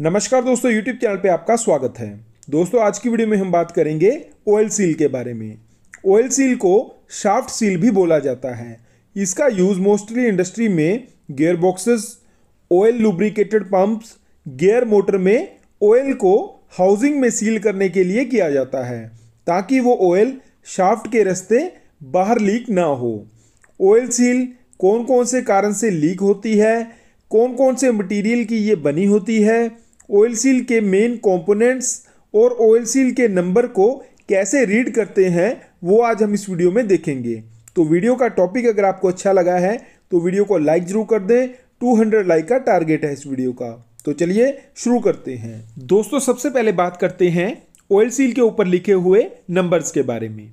नमस्कार दोस्तों YouTube channel पे आपका स्वागत है दोस्तों आज की वीडियो में हम बात करेंगे ऑयल सील के बारे में ऑयल सील को शाफ्ट सील भी बोला जाता है इसका यूज़ मोस्टली इंडस्ट्री में gear boxes oil lubricated pumps gear motor में ऑयल को हाउसिंग में सील करने के लिए किया जाता है ताकि वो ऑयल शाफ्ट के रास्ते बाहर लीक ना हो ऑयल सील कौन कौन से कारण से लीक होती है कौन कौन से मटेरियल की ये बनी होती है ऑयल सील के मेन कंपोनेंट्स और ऑयल सील के नंबर को कैसे रीड करते हैं वो आज हम इस वीडियो में देखेंगे तो वीडियो का टॉपिक अगर आपको अच्छा लगा है तो वीडियो को लाइक जरूर कर दें 200 लाइक का टारगेट है इस वीडियो का तो चलिए शुरू करते हैं दोस्तों सबसे पहले बात करते हैं ऑयल सील के ऊपर लिखे हुए नंबर्स के बारे में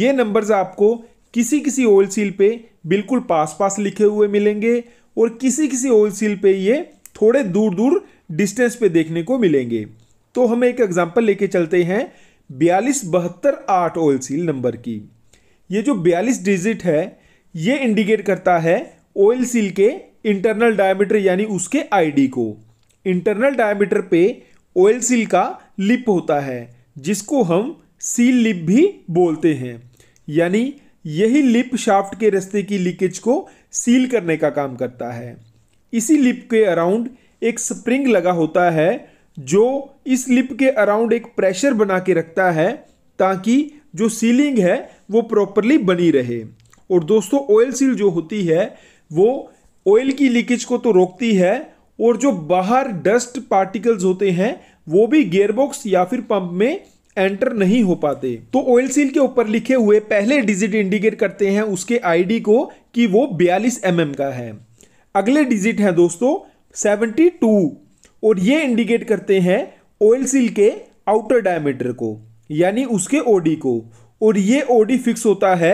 ये नंबर्स आपको किसी किसी ऑयल सील पे बिल्कुल पास पास लिखे हुए मिलेंगे और किसी किसी ऑयल सील पे ये थोड़े दूर दूर डिस्टेंस पे देखने को मिलेंगे तो हम एक एग्जाम्पल लेके चलते हैं बयालीस बहत्तर आठ ऑयल सील नंबर की ये जो बयालीस डिजिट है ये इंडिकेट करता है ऑयल सील के इंटरनल डायमीटर यानी उसके आईडी को इंटरनल डायमीटर पे ऑयल सील का लिप होता है जिसको हम सील लिप भी बोलते हैं यानी यही लिप शाफ्ट के रास्ते की लीकेज को सील करने का काम करता है इसी लिप के अराउंड एक स्प्रिंग लगा होता है जो इस लिप के अराउंड एक प्रेशर बना के रखता है ताकि जो सीलिंग है वो प्रॉपरली बनी रहे और दोस्तों ऑयल सील जो होती है वो ऑयल की लीकेज को तो रोकती है और जो बाहर डस्ट पार्टिकल्स होते हैं वो भी गेयरबॉक्स या फिर पंप में एंटर नहीं हो पाते तो ऑयल सील के ऊपर लिखे हुए पहले डिजिट इंडिकेट करते हैं उसके आईडी को कि वो 42 एम mm का है अगले डिजिट हैं दोस्तों 72 और ये इंडिकेट करते हैं ऑयल सील के आउटर डायमीटर को यानी उसके ओडी को और ये ओडी फिक्स होता है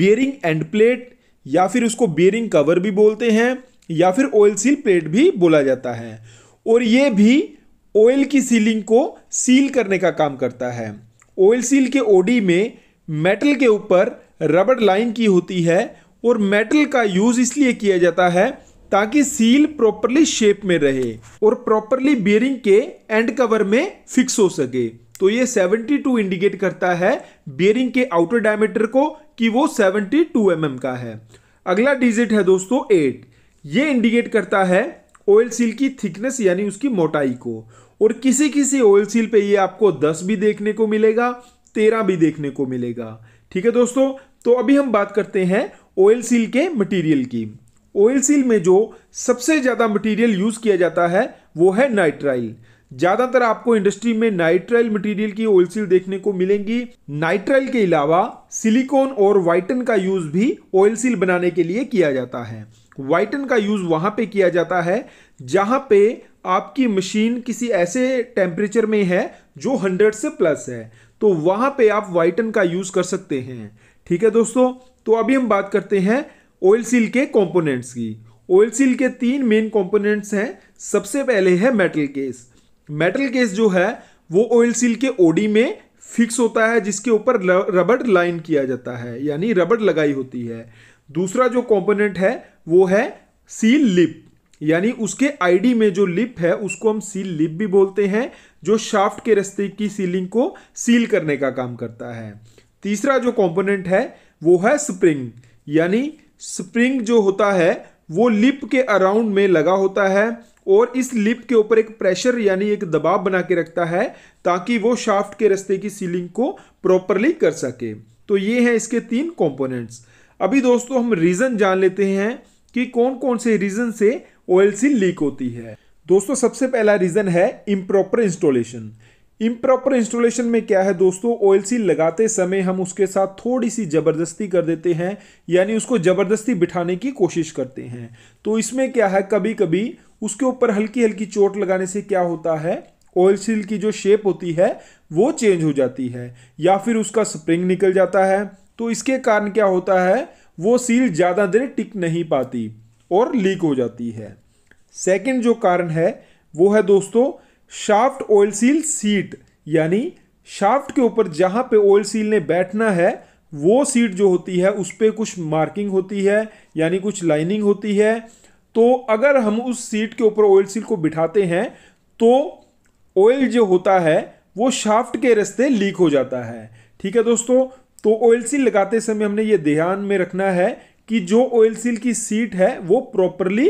बियरिंग एंड प्लेट या फिर उसको बियरिंग कवर भी बोलते हैं या फिर ऑयल सील प्लेट भी बोला जाता है और ये भी ऑयल की सीलिंग को सील करने का काम करता है ऑयल सील के ओडी में मेटल के ऊपर रबड़ लाइन की होती है और मेटल का यूज़ इसलिए किया जाता है ताकि सील प्रॉपरली शेप में रहे और प्रॉपरली बियरिंग के एंड कवर में फिक्स हो सके तो ये 72 इंडिकेट करता है बियरिंग के आउटर डायमीटर को कि वो 72 टू mm का है अगला डिजिट है दोस्तों एट ये इंडिकेट करता है ऑयल सील की थिकनेस यानी उसकी मोटाई को और किसी किसी ऑयल सील पे ये आपको 10 भी देखने को मिलेगा 13 भी देखने को मिलेगा ठीक है दोस्तों तो अभी हम बात करते हैं ऑयल सील के मटेरियल की ऑयल सील में जो सबसे ज़्यादा मटेरियल यूज़ किया जाता है वो है नाइट्राइल ज़्यादातर आपको इंडस्ट्री में नाइट्राइल मटेरियल की ऑयल सील देखने को मिलेंगी नाइट्राइल के अलावा सिलिकॉन और वाइटन का यूज़ भी ऑयल सील बनाने के लिए किया जाता है वाइटन का यूज़ वहाँ पे किया जाता है जहाँ पे आपकी मशीन किसी ऐसे टेम्परेचर में है जो हंड्रेड से प्लस है तो वहाँ पे आप वाइटन का यूज़ कर सकते हैं ठीक है दोस्तों तो अभी हम बात करते हैं ऑयल सील के कंपोनेंट्स की ऑयल सील के तीन मेन कंपोनेंट्स हैं सबसे पहले है मेटल केस मेटल केस जो है वो ऑयल सील के ओडी में फिक्स होता है जिसके ऊपर रबड़ लाइन किया जाता है यानी रबड़ लगाई होती है दूसरा जो कंपोनेंट है वो है सील लिप यानी उसके आईडी में जो लिप है उसको हम सील लिप भी बोलते हैं जो शाफ्ट के रस्ते की सीलिंग को सील करने का काम करता है तीसरा जो कंपोनेंट है वो है स्प्रिंग यानी स्प्रिंग जो होता है वो लिप के अराउंड में लगा होता है और इस लिप के ऊपर एक प्रेशर यानी एक दबाव बना के रखता है ताकि वो शाफ्ट के रस्ते की सीलिंग को प्रॉपरली कर सके तो ये है इसके तीन कंपोनेंट्स अभी दोस्तों हम रीज़न जान लेते हैं कि कौन कौन से रीज़न से ऑयल लीक होती है दोस्तों सबसे पहला रीज़न है इम्प्रॉपर इंस्टॉलेशन इम्प्रॉपर इंस्टॉलेशन में क्या है दोस्तों सील लगाते समय हम उसके साथ थोड़ी सी ज़बरदस्ती कर देते हैं यानी उसको ज़बरदस्ती बिठाने की कोशिश करते हैं तो इसमें क्या है कभी कभी उसके ऊपर हल्की हल्की चोट लगाने से क्या होता है ऑयल सील की जो शेप होती है वो चेंज हो जाती है या फिर उसका स्प्रिंग निकल जाता है तो इसके कारण क्या होता है वो सील ज़्यादा देर टिक नहीं पाती और लीक हो जाती है सेकंड जो कारण है वो है दोस्तों शाफ्ट ऑयल सील सीट यानी शाफ्ट के ऊपर जहाँ पे ऑयल सील ने बैठना है वो सीट जो होती है उस पर कुछ मार्किंग होती है यानी कुछ लाइनिंग होती है तो अगर हम उस सीट के ऊपर ऑयल सील को बिठाते हैं तो ऑयल जो होता है वो शाफ्ट के रास्ते लीक हो जाता है ठीक है दोस्तों तो ऑयल सील लगाते समय हमने ये ध्यान में रखना है कि जो ऑयल सील की सीट है वो प्रॉपरली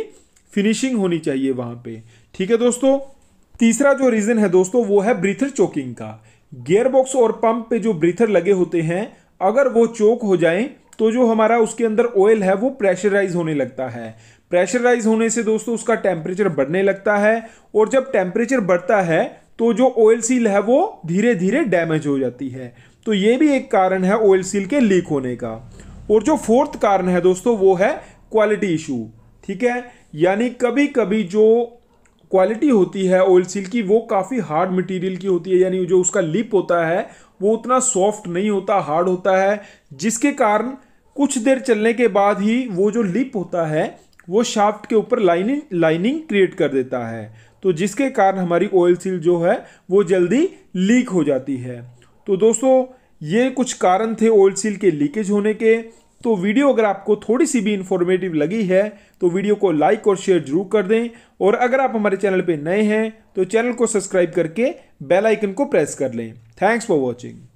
फिनिशिंग होनी चाहिए वहाँ पे ठीक है दोस्तों तीसरा जो रीज़न है दोस्तों वो है ब्रीथर चोकिंग का गियरबॉक्स और पंप पे जो ब्रीथर लगे होते हैं अगर वो चोक हो जाए तो जो हमारा उसके अंदर ऑयल है वो प्रेशराइज होने लगता है प्रेशराइज होने से दोस्तों उसका टेम्परेचर बढ़ने लगता है और जब टेम्परेचर बढ़ता है तो जो ऑयल सील है वो धीरे धीरे डैमेज हो जाती है तो ये भी एक कारण है ऑयल सील के लीक होने का और जो फोर्थ कारण है दोस्तों वो है क्वालिटी इशू ठीक है यानी कभी कभी जो क्वालिटी होती है ऑयल सील की वो काफ़ी हार्ड मटेरियल की होती है यानी जो उसका लिप होता है वो उतना सॉफ्ट नहीं होता हार्ड होता है जिसके कारण कुछ देर चलने के बाद ही वो जो लिप होता है वो शाफ्ट के ऊपर लाइनिंग लाइनिंग क्रिएट कर देता है तो जिसके कारण हमारी ऑयल सील जो है वो जल्दी लीक हो जाती है तो दोस्तों ये कुछ कारण थे ऑयल सील के लीकेज होने के तो वीडियो अगर आपको थोड़ी सी भी इन्फॉर्मेटिव लगी है तो वीडियो को लाइक और शेयर जरूर कर दें और अगर आप हमारे चैनल पर नए हैं तो चैनल को सब्सक्राइब करके बेल आइकन को प्रेस कर लें थैंक्स फॉर वॉचिंग